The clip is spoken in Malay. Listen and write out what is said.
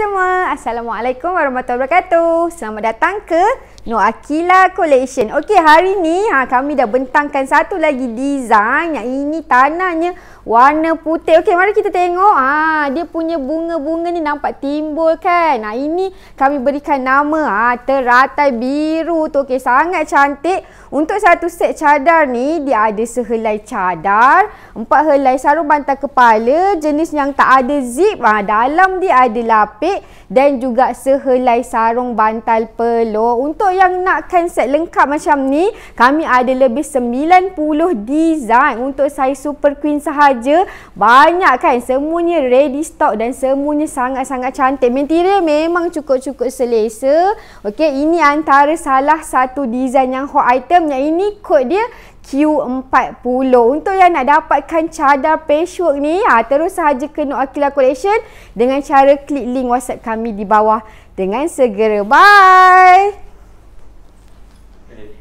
semua. Assalamualaikum warahmatullahi wabarakatuh. Selamat datang ke No Akila Collection. Okey, hari ni ha, kami dah bentangkan satu lagi design yang ini tanahnya warna putih. Okey, mari kita tengok. Ha, dia punya bunga-bunga ni nampak timbul kan. Nah, ha, ini kami berikan nama ha, teratai biru tu. Okey, sangat cantik. Untuk satu set cadar ni, dia ada sehelai cadar, empat helai sarung bantal kepala, jenis yang tak ada zip. Ha, dalam dia ada lapis batik dan juga sehelai sarung bantal peluh. Untuk yang nakkan set lengkap macam ni, kami ada lebih 90 design untuk saiz super queen sahaja. Banyak kan? Semuanya ready stock dan semuanya sangat-sangat cantik. Material memang cukup-cukup selesa. Okey, ini antara salah satu design yang hot item. Yang ini kod dia untuk yang nak dapatkan cadar patchwork ni, ha, terus sahaja ke Nur Akila Collection dengan cara klik link WhatsApp kami di bawah dengan segera. Bye!